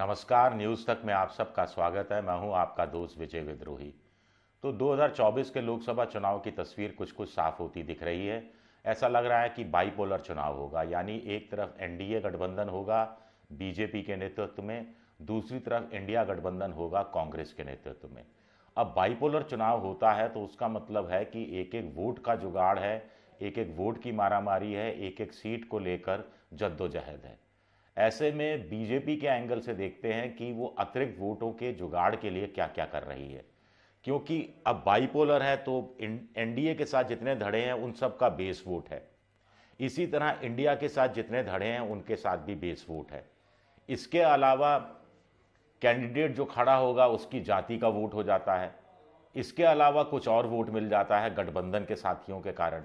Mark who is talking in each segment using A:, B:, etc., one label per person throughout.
A: नमस्कार न्यूज़ तक में आप सबका स्वागत है मैं हूं आपका दोस्त विजय विद्रोही तो 2024 के लोकसभा चुनाव की तस्वीर कुछ कुछ साफ होती दिख रही है ऐसा लग रहा है कि बाईपोलर चुनाव होगा यानी एक तरफ एनडीए गठबंधन होगा बीजेपी के नेतृत्व में दूसरी तरफ इंडिया गठबंधन होगा कांग्रेस के नेतृत्व में अब बाईपोलर चुनाव होता है तो उसका मतलब है कि एक एक वोट का जुगाड़ है एक एक वोट की मारामारी है एक एक सीट को लेकर जद्दोजहद है ऐसे में बीजेपी के एंगल से देखते हैं कि वो अतिरिक्त वोटों के जुगाड़ के लिए क्या क्या कर रही है क्योंकि अब बाईपोलर है तो एनडीए के साथ जितने धड़े हैं उन सब का बेस वोट है इसी तरह इंडिया के साथ जितने धड़े हैं उनके साथ भी बेस वोट है इसके अलावा कैंडिडेट जो खड़ा होगा उसकी जाति का वोट हो जाता है इसके अलावा कुछ और वोट मिल जाता है गठबंधन के साथियों के कारण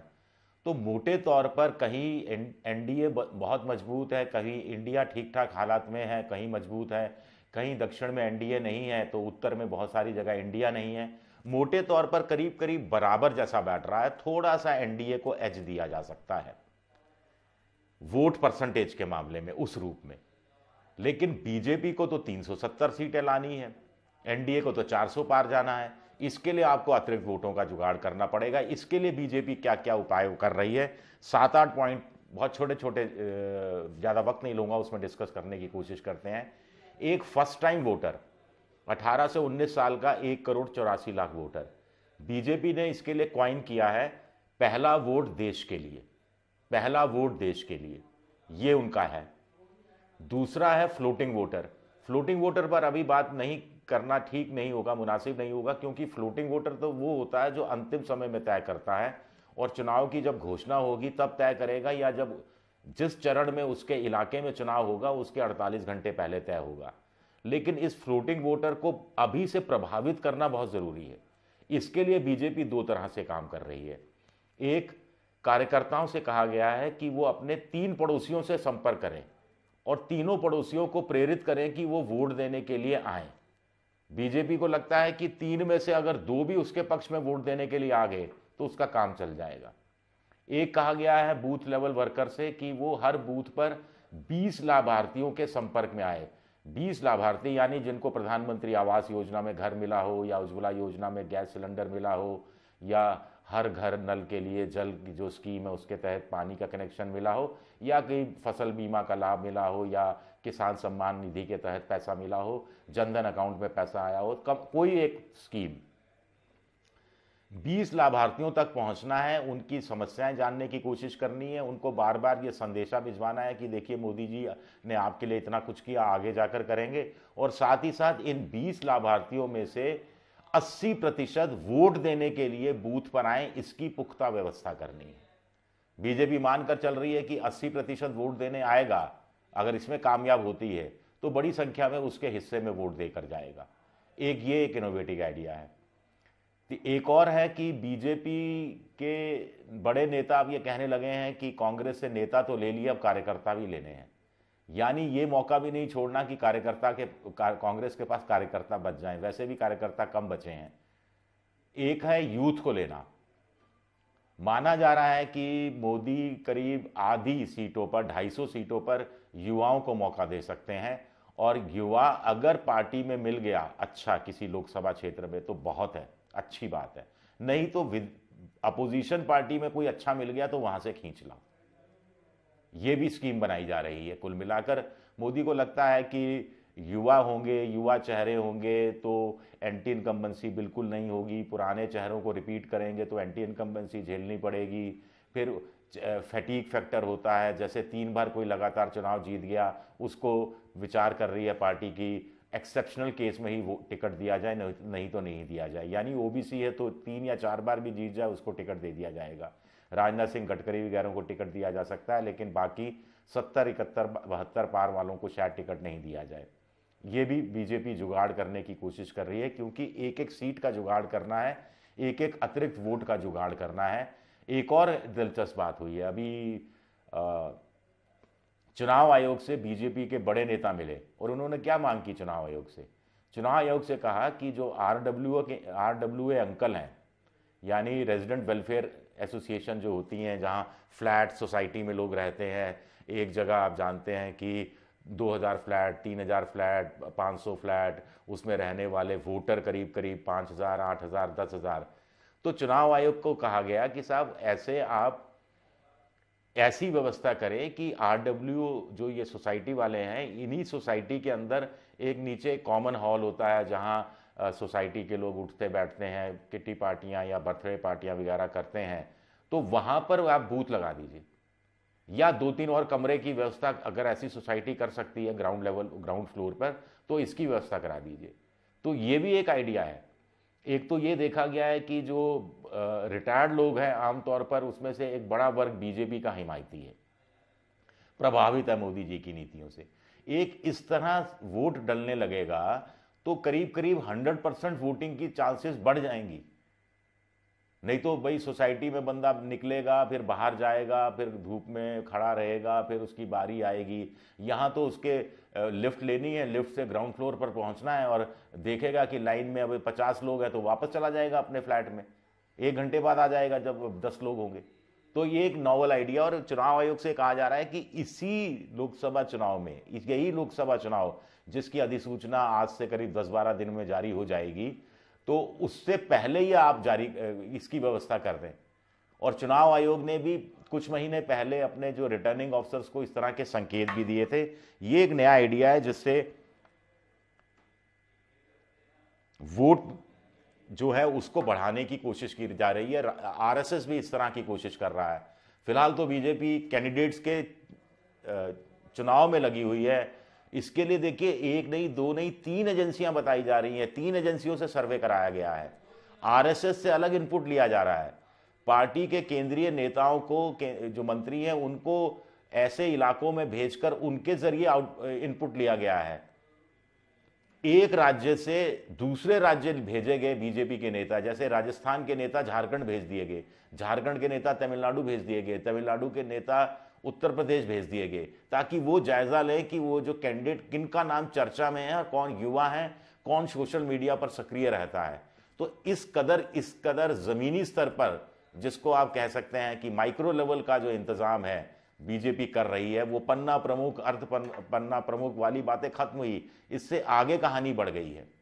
A: तो मोटे तौर पर कहीं एनडीए बहुत मजबूत है कहीं इंडिया ठीक ठाक हालात में है कहीं मजबूत है कहीं दक्षिण में एनडीए नहीं है तो उत्तर में बहुत सारी जगह इंडिया नहीं है मोटे तौर पर करीब करीब बराबर जैसा बैठ रहा है थोड़ा सा एनडीए को एज दिया जा सकता है वोट परसेंटेज के मामले में उस रूप में लेकिन बीजेपी को तो 370 सीटें लानी है एनडीए को तो 400 पार जाना है इसके लिए आपको अतिरिक्त वोटों का जुगाड़ करना पड़ेगा इसके लिए बीजेपी क्या क्या उपाय कर रही है सात आठ पॉइंट बहुत छोटे छोटे ज़्यादा वक्त नहीं लूँगा उसमें डिस्कस करने की कोशिश करते हैं एक फर्स्ट टाइम वोटर 18 से 19 साल का एक करोड़ चौरासी लाख वोटर बीजेपी ने इसके लिए क्वाइन किया है पहला वोट देश के लिए पहला वोट देश के लिए ये उनका है दूसरा है फ्लोटिंग वोटर फ्लोटिंग वोटर पर अभी बात नहीं करना ठीक नहीं होगा मुनासिब नहीं होगा क्योंकि फ्लोटिंग वोटर तो वो होता है जो अंतिम समय में तय करता है और चुनाव की जब घोषणा होगी तब तय करेगा या जब जिस चरण में उसके इलाके में चुनाव होगा उसके 48 घंटे पहले तय होगा लेकिन इस फ्लोटिंग वोटर को अभी से प्रभावित करना बहुत ज़रूरी है इसके लिए बीजेपी दो तरह से काम कर रही है एक कार्यकर्ताओं से कहा गया है कि वो अपने तीन पड़ोसियों से संपर्क करें और तीनों पड़ोसियों को प्रेरित करें कि वो वोट देने के लिए आएं बीजेपी को लगता है कि तीन में से अगर दो भी उसके पक्ष में वोट देने के लिए आ गए तो उसका काम चल जाएगा एक कहा गया है बूथ लेवल वर्कर से कि वो हर बूथ पर 20 लाभार्थियों के संपर्क में आए 20 लाभार्थी यानी जिनको प्रधानमंत्री आवास योजना में घर मिला हो या उज्ज्वला योजना में गैस सिलेंडर मिला हो या हर घर नल के लिए जल की जो स्कीम है उसके तहत पानी का कनेक्शन मिला हो या कहीं फसल बीमा का लाभ मिला हो या किसान सम्मान निधि के तहत पैसा मिला हो जनधन अकाउंट में पैसा आया हो कम कोई एक स्कीम 20 लाभार्थियों तक पहुंचना है उनकी समस्याएं जानने की कोशिश करनी है उनको बार बार ये संदेशा भिजवाना है कि देखिए मोदी जी ने आपके लिए इतना कुछ किया आगे जाकर करेंगे और साथ ही साथ इन 20 लाभार्थियों में से 80 प्रतिशत वोट देने के लिए बूथ पर आए इसकी पुख्ता व्यवस्था करनी है बीजेपी मानकर चल रही है कि 80 प्रतिशत वोट देने आएगा अगर इसमें कामयाब होती है तो बड़ी संख्या में उसके हिस्से में वोट देकर जाएगा एक ये एक इनोवेटिव आइडिया है तो एक और है कि बीजेपी के बड़े नेता अब ये कहने लगे हैं कि कांग्रेस से नेता तो ले लिए अब कार्यकर्ता भी लेने हैं यानी ये मौका भी नहीं छोड़ना कि कार्यकर्ता के कांग्रेस के पास कार्यकर्ता बच जाएं वैसे भी कार्यकर्ता कम बचे हैं एक है यूथ को लेना माना जा रहा है कि मोदी करीब आधी सीटों पर 250 सीटों पर युवाओं को मौका दे सकते हैं और युवा अगर पार्टी में मिल गया अच्छा किसी लोकसभा क्षेत्र में तो बहुत है अच्छी बात है नहीं तो अपोजिशन पार्टी में कोई अच्छा मिल गया तो वहां से खींच लाओ ये भी स्कीम बनाई जा रही है कुल मिलाकर मोदी को लगता है कि युवा होंगे युवा चेहरे होंगे तो एंटी इनकम्बेंसी बिल्कुल नहीं होगी पुराने चेहरों को रिपीट करेंगे तो एंटी इनकम्बेंसी झेलनी पड़ेगी फिर फैटीक फैक्टर होता है जैसे तीन बार कोई लगातार चुनाव जीत गया उसको विचार कर रही है पार्टी की एक्सेप्शनल केस में ही वो टिकट दिया जाए नहीं तो नहीं दिया जाए यानी ओबीसी है तो तीन या चार बार भी जीत जाए उसको टिकट दे दिया जाएगा राजनाथ सिंह गडकरी वगैरह को टिकट दिया जा सकता है लेकिन बाकी सत्तर इकहत्तर बहत्तर पार वालों को शायद टिकट नहीं दिया जाए ये भी बीजेपी जुगाड़ करने की कोशिश कर रही है क्योंकि एक एक सीट का जुगाड़ करना है एक एक अतिरिक्त वोट का जुगाड़ करना है एक और दिलचस्प बात हुई है अभी चुनाव आयोग से बीजेपी के बड़े नेता मिले और उन्होंने क्या मांग की चुनाव आयोग से चुनाव आयोग से कहा कि जो आर डब्ल्यू के आर डब्ल्यू ए अंकल हैं यानी रेजिडेंट वेलफेयर एसोसिएशन जो होती हैं जहाँ फ्लैट सोसाइटी में लोग रहते हैं एक जगह आप जानते हैं कि 2000 फ्लैट 3000 फ्लैट 500 फ्लैट उसमें रहने वाले वोटर करीब करीब 5000 8000 10000 तो चुनाव आयोग को कहा गया कि साहब ऐसे आप ऐसी व्यवस्था करें कि आरडब्ल्यू जो ये सोसाइटी वाले हैं इन्हीं सोसाइटी के अंदर एक नीचे कॉमन हॉल होता है जहां सोसाइटी के लोग उठते बैठते हैं किटी पार्टियां या बर्थडे पार्टियां वगैरह करते हैं तो वहां पर आप बूथ लगा दीजिए या दो तीन और कमरे की व्यवस्था अगर ऐसी सोसाइटी कर सकती है ग्राउंड लेवल ग्राउंड फ्लोर पर तो इसकी व्यवस्था करा दीजिए तो ये भी एक आइडिया है एक तो ये देखा गया है कि जो रिटायर्ड लोग हैं आमतौर पर उसमें से एक बड़ा वर्ग बीजेपी का हिमायती है प्रभावित है मोदी जी की नीतियों से एक इस तरह वोट डलने लगेगा तो करीब करीब 100 परसेंट वोटिंग की चांसेस बढ़ जाएंगी नहीं तो भाई सोसाइटी में बंदा निकलेगा फिर बाहर जाएगा फिर धूप में खड़ा रहेगा फिर उसकी बारी आएगी यहाँ तो उसके लिफ्ट लेनी है लिफ्ट से ग्राउंड फ्लोर पर पहुँचना है और देखेगा कि लाइन में अब पचास लोग हैं तो वापस चला जाएगा अपने फ्लैट में एक घंटे बाद आ जाएगा जब दस लोग होंगे तो ये एक नॉवल आइडिया और चुनाव आयोग से कहा जा रहा है कि इसी लोकसभा चुनाव में यही लोकसभा चुनाव जिसकी अधिसूचना आज से करीब दस बारह दिन में जारी हो जाएगी तो उससे पहले ही आप जारी इसकी व्यवस्था कर दें और चुनाव आयोग ने भी कुछ महीने पहले अपने जो रिटर्निंग ऑफिसर्स को इस तरह के संकेत भी दिए थे ये एक नया आइडिया है जिससे वोट जो है उसको बढ़ाने की कोशिश की जा रही है आरएसएस भी इस तरह की कोशिश कर रहा है फिलहाल तो बीजेपी कैंडिडेट्स के चुनाव में लगी हुई है इसके लिए देखिए एक नहीं दो नहीं तीन एजेंसियां बताई जा रही हैं तीन एजेंसियों से सर्वे कराया गया है आरएसएस से अलग इनपुट लिया जा रहा है पार्टी के केंद्रीय नेताओं को के, जो मंत्री हैं उनको ऐसे इलाकों में भेजकर उनके जरिए इनपुट लिया गया है एक राज्य से दूसरे राज्य भेजे गए बीजेपी के नेता जैसे राजस्थान के नेता झारखंड भेज दिए गए झारखंड के नेता तमिलनाडु भेज दिए गए तमिलनाडु के नेता उत्तर प्रदेश भेज दिए गए ताकि वो जायज़ा लें कि वो जो कैंडिडेट किन का नाम चर्चा में है और कौन युवा है कौन सोशल मीडिया पर सक्रिय रहता है तो इस कदर इस कदर ज़मीनी स्तर पर जिसको आप कह सकते हैं कि माइक्रो लेवल का जो इंतज़ाम है बीजेपी कर रही है वो पन्ना प्रमुख अर्थ पन्ना प्रमुख वाली बातें खत्म हुई इससे आगे कहानी बढ़ गई है